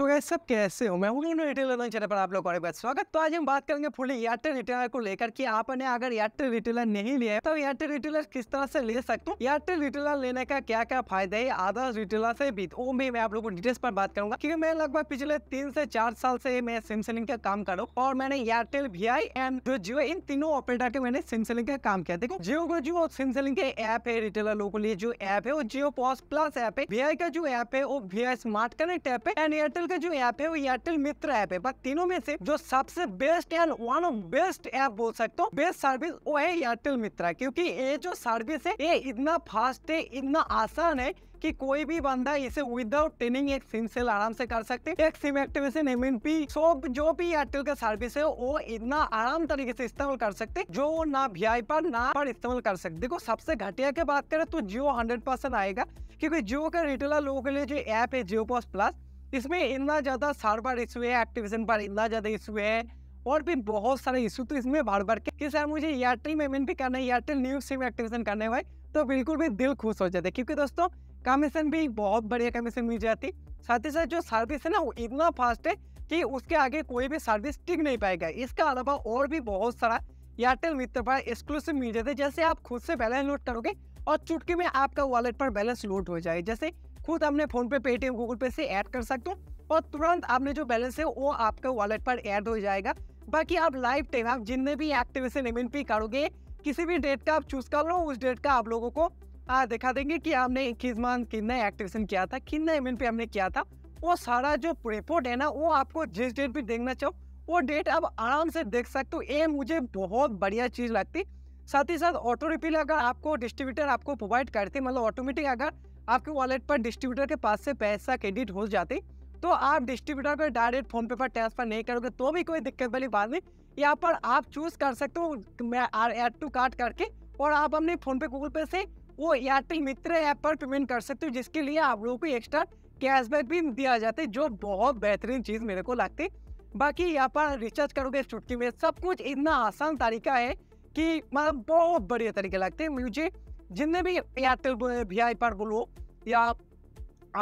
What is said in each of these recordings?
तो ये सब कैसे हो मैं उन्होंने रिटेलर लर्निंग चैनल पर आप लोग एक बार स्वागत तो आज हम बात करेंगे फुल एयरटेल रिटेलर को लेकर कि आपने अगर एयरटेल रिटेलर नहीं लिया है तो एयरटेल रिटेलर किस तरह से ले सकते हो एयरटेल रिटेलर लेने का क्या क्या फायदा है आदर्श रिटेलर से भी वो तो भी मैं आप लोगों को डिटेल्स पर बात करूंगा क्योंकि मैं लगभग पिछले तीन से चार साल से मैं सिम सेलिंग का काम कर रहा हूँ और मैंने एयरटेल वी आई एंड जो जियो इन तीनों ऑपरेटर के मैंने सिम सेलिंग का काम किया देखो जियो का जो सिम सेलिंग के ऐप है रिटेलर लोगों के लिए जो ऐप है वो जियो पॉस प्लस ऐप है वी का जो ऐप है वो वी स्मार्ट कनेक्ट ऐप है एंड एयरटेल का जो ऐप है वो एयरटेल मित्र ऐप है बट तीनों में से जो सबसे best and one of best app बोल सकते हो बेस्ट सर्विस वो है एयरटेल मित्र क्योंकि ये जो सर्विस है ये इतना फास्ट है इतना आसान है कि कोई भी बंदा इसे विदाउट ट्रेनिंग एक सिम सेल आराम से कर सकते एक SIM activation M N P so जो भी एयरटेल का सर्विस है वो इतना आराम तरीके से इस्तेमाल कर सकते जो ना वी आई पर ना पर इस्तेमाल कर सकते देखो सबसे घटिया की बात करें तो जियो हंड्रेड परसेंट आएगा क्योंकि जियो का रिटेलर लोगों के लिए जो ऐप है जियो पॉस प्लस इसमें इतना ज़्यादा सार्वर इशू है एक्टिवेशन पर इतना ज़्यादा इशू है और भी बहुत सारे इशू तो इसमें बार बार कि सर मुझे एयरटेल पेमेंट भी करना है एयरटेल न्यूज सिम एक्टिवेशन करने है तो बिल्कुल भी दिल खुश हो जाता है क्योंकि दोस्तों कमीशन भी बहुत बढ़िया कमीशन मिल जाती साथ ही साथ जो सर्विस है ना वो इतना फास्ट है कि उसके आगे कोई भी सर्विस टिक नहीं पाएगा इसके अलावा और भी बहुत सारा एयरटेल मित्र पर एक्सक्लूसिव मिल जाते जैसे आप खुद से बैलेंस लोड करोगे और चुटकी में आपका वॉलेट पर बैलेंस लोड हो जाए जैसे खुद अपने फोन पे पेटीएम गूगल पे से ऐड कर सकते हो और तुरंत आपने जो बैलेंस है वो आपके वॉलेट पर ऐड हो जाएगा बाकी आप लाइफ टाइम आप जितने भी एक्टिवेशन इवेंट पे करोगे किसी भी डेट का आप चूज कर लो उस डेट का आप लोगों को आ, दिखा देंगे कि आपने किस मंथ कितना एक्टिवेशन किया था कितना एम पे हमने किया था वो सारा जो रिपोर्ट है ना वो आपको जिस डेट पर देखना चाहो वो डेट आप आराम से देख सकते हो ये मुझे बहुत बढ़िया चीज़ लगती साथ ही साथ ऑटो रिपील अगर आपको डिस्ट्रीब्यूटर आपको प्रोवाइड करते मतलब ऑटोमेटिक अगर आपके वॉलेट पर डिस्ट्रीब्यूटर के पास से पैसा क्रेडिट हो जाते तो आप डिस्ट्रीब्यूटर को डायरेक्ट फोन पे पर ट्रांसफर नहीं करोगे तो भी कोई दिक्कत वाली बात नहीं यहाँ पर आप चूज कर सकते हो एड टू कार्ड करके और आप अपने फोन पे गूगल पे से वो एयरटेल मित्र ऐप पर पेमेंट कर सकते हो जिसके लिए आप लोगों को एक्स्ट्रा कैशबैक भी दिया जाता है जो बहुत बेहतरीन चीज़ मेरे को लगती है बाकी यहाँ पर रिचार्ज करोगे छुट्टी में सब कुछ इतना आसान तरीका है कि मतलब बहुत बढ़िया तरीके लगते हैं मुझे जितने भी एयरटेल वी आई पर बोलो या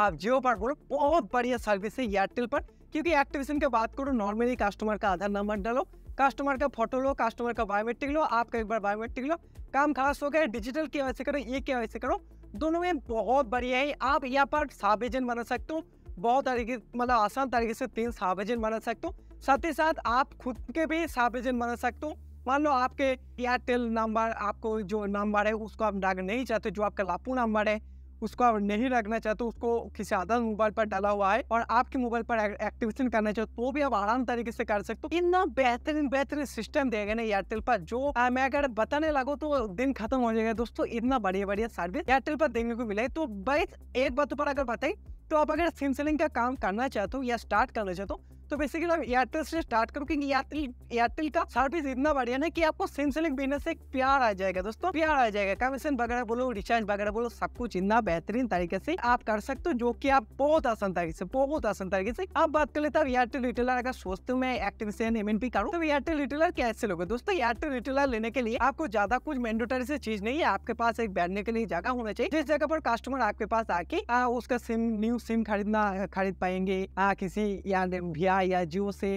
आप जियो पर बोलो बहुत बढ़िया सर्विस है एयरटेल पर क्योंकि एक्टिवेशन के बात करो नॉर्मली कस्टमर का आधार नंबर डालो कस्टमर का फोटो लो कस्टमर का बायोमेट्रिक लो आपका एक बार बायोमेट्रिक लो काम खास हो गया डिजिटल के करो ये के करो दोनों में बहुत बढ़िया है आप यहाँ पर साब एजेंट बना सकते हो बहुत तरीके मतलब आसान तरीके से तीन साब एजेंट बना सकते हो साथ ही साथ आप खुद के भी साब एजेंट बना सकते हो मान लो आपके एयरटेल नंबर आपको जो नंबर है उसको आप डाक नहीं चाहते जो आपका लापू नंबर है उसको आप नहीं रखना चाहते तो उसको किसी अदर मोबाइल पर डाला हुआ है और आपके मोबाइल पर एक्टिवेशन करना चाहते तो भी आप आराम तरीके से कर सकते हो इतना बेहतरीन बेहतरीन सिस्टम देगा ना एयरटेल पर जो मैं अगर बताने लगू तो दिन खत्म हो जाएगा दोस्तों इतना बढ़िया बढ़िया सर्विस एयरटेल पर देखने को मिले तो बस एक बात पर अगर बताए तो आप अगर सिम सेलिंग का काम करना चाहते हो या स्टार्ट करना चाहते हो तो बेसिकली आप एयरटेल से स्टार्ट करो क्योंकि एयरटेल एयरटेल का सर्विस इतना बढ़िया ना कि आपको सिम सेलिंग बिजनेस से प्यार आ जाएगा दोस्तों प्यार आ जाएगा कमीशन वगैरह बोलो रिचार्ज वगैरह बोलो सब कुछ इतना बेहतरीन तरीके से आप कर सकते हो जो की आप बहुत आसान तरीके से बहुत आसान तरीके से आप बात कर लेते हो एयरटेल रिटेलर अगर सोचते हो मैं एम एन पी करूँ तो एयरटेल रिटेलर कैसे लोग दोस्तों एयरटेल रिटेलर लेने के लिए आपको ज्यादा कुछ मैंडेटरी से चीज नहीं है आपके पास एक बैठने के लिए जगह होना चाहिए जिस जगह पर कस्टमर आपके पास आके उसका सिम न्यू सिम खरीदना खरीद पाएंगे किसी या या या जियो से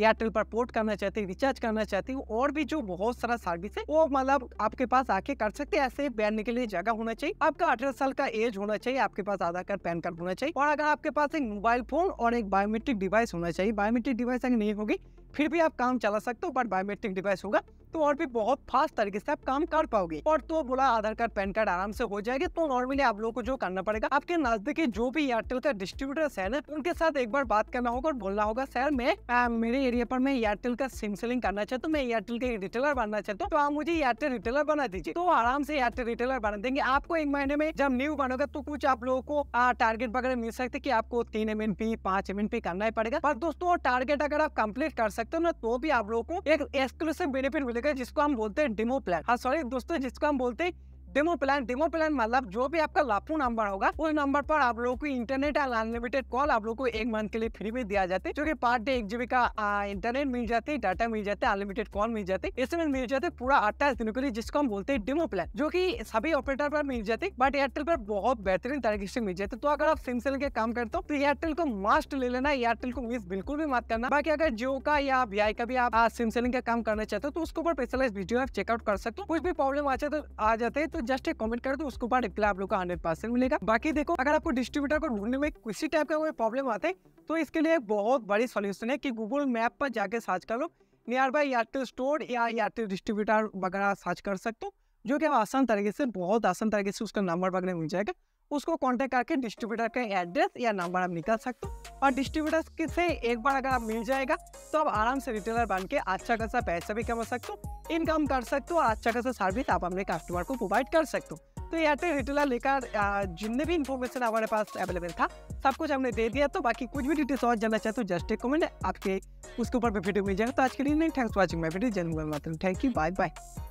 एयरटेल पर पोर्ट करना चाहते हैं रिचार्ज करना चाहते हैं और भी जो बहुत सारा सर्विस है वो मतलब आपके पास आके कर सकते हैं ऐसे बैन के लिए जगह होना चाहिए आपका अठारह साल का एज होना चाहिए आपके पास आधार कार्ड पैन कार्ड होना चाहिए और अगर आपके पास एक मोबाइल फोन और एक बायोमेट्रिक डिवाइस होना चाहिए बायोमेट्रिक डिवाइस अगर नहीं होगी फिर भी आप काम चला सकते हो बट बायोमेट्रिक डिवाइस होगा तो और भी बहुत फास्ट तरीके से आप काम कर पाओगे और तो बोला आधार कार्ड पैन कार्ड आराम से हो जाएगा तो नॉर्मली आप लोगों को जो करना पड़ेगा आपके नजदीकी जो भी एयरटेल का डिस्ट्रीब्यूटर है ना उनके साथ एक बार बात करना होगा और बोलना होगा सर मैं आ, मेरे एरिया पर मैं एयरटेल का सिम सेलिंग करना चाहता हूँ मैं एयरटेल के रिटेलर बनना चाहता हूँ तो आप मुझे एयरटेल रिटेलर बना दीजिए तो आराम से एयरटेल रिटेलर बना देंगे आपको एक महीने में जब न्यू बनोगा तो कुछ आप लोगों को टारगेट वगैरह मिल सकते की आपको तीन एम एन पी पांच एम एन पी करना ही पड़ेगा पर दोस्तों टारगेट अगर आप कम्प्लीट कर सकते सकते हो ना तो भी आप लोगों को एक एक्सक्लूसिव बेनिफिट मिलेगा जिसको हम बोलते हैं डिमो प्लान हाँ सॉरी दोस्तों जिसको हम बोलते हैं डेमो प्लान डेमो प्लान मतलब जो भी आपका लाखों नंबर होगा उस नंबर पर आप लोगों को इंटरनेट एंड अनलिमिटेड कॉल आप लोग को एक मंथ के लिए फ्री में दिया जाता है जो की पर डे एक जीबी का इंटरनेट मिल जाते है डाटा मिल जाता है अनलिमिटेड कॉल मिल जाते एस मिल जाते पूरा अट्ठाईस दिनों के लिए जिसको हम बोलते हैं डेमो प्लान जो की सभी ऑपरेटर पर मिल जाते बट एयरटेल पर बहुत बेहतरीन तरीके से मिल जाते तो अगर आप सिम सेल के काम करते हो तो एयरटेल को मस्ट ले लेना एयरटेल को मिस बिल्कुल भी मत करना बाकी अगर जियो का या वी का भी आप सिम सेलिंग का काम करना चाहते हो तो उसके ऊपर स्पेशलाइज वीडियो आप चेकआउट कर सकते हो कुछ भी प्रॉब्लम तो आ जाते तो जस्ट एक कमेंट कर तो उसके ऊपर रिप्लाई आप लोग का हंड्रेड परसेंट मिलेगा बाकी देखो अगर आपको डिस्ट्रीब्यूटर को ढूंढने में किसी टाइप का कोई प्रॉब्लम आते तो इसके लिए एक बहुत बड़ी सोल्यूशन है कि गूगल मैप पर जाके सर्च कर लो नियर बाई एयरटेल स्टोर या एयरटेल डिस्ट्रीब्यूटर वगैरह सर्च कर सकते हो जो कि आप आसान तरीके से बहुत आसान तरीके से उसका नंबर वगैरह मिल जाएगा उसको कांटेक्ट करके डिस्ट्रीब्यूटर का एड्रेस या नंबर आप निकाल सकते हो और डिस्ट्रीब्यूटर से एक बार अगर आप मिल जाएगा तो आप आराम से रिटेलर बन के अच्छा खासा पैसा भी कमा सकते हो इनकम कर सकते हो और अच्छा खासा सर्विस आप अपने कस्टमर को प्रोवाइड कर सकते हो तो एयरटेल रिटेलर लेकर जितने भी इन्फॉर्मेशन हमारे पास अवेलेबल था सब कुछ हमने दे दिया तो बाकी कुछ भी डिटेल्स और जानना चाहते हो तो जस्ट एक कमेंट आपके उसके ऊपर वीडियो मिल जाएगा तो आज के लिए नहीं थैंक्स वॉचिंग माई वीडियो जन्म थैंक यू बाय बाय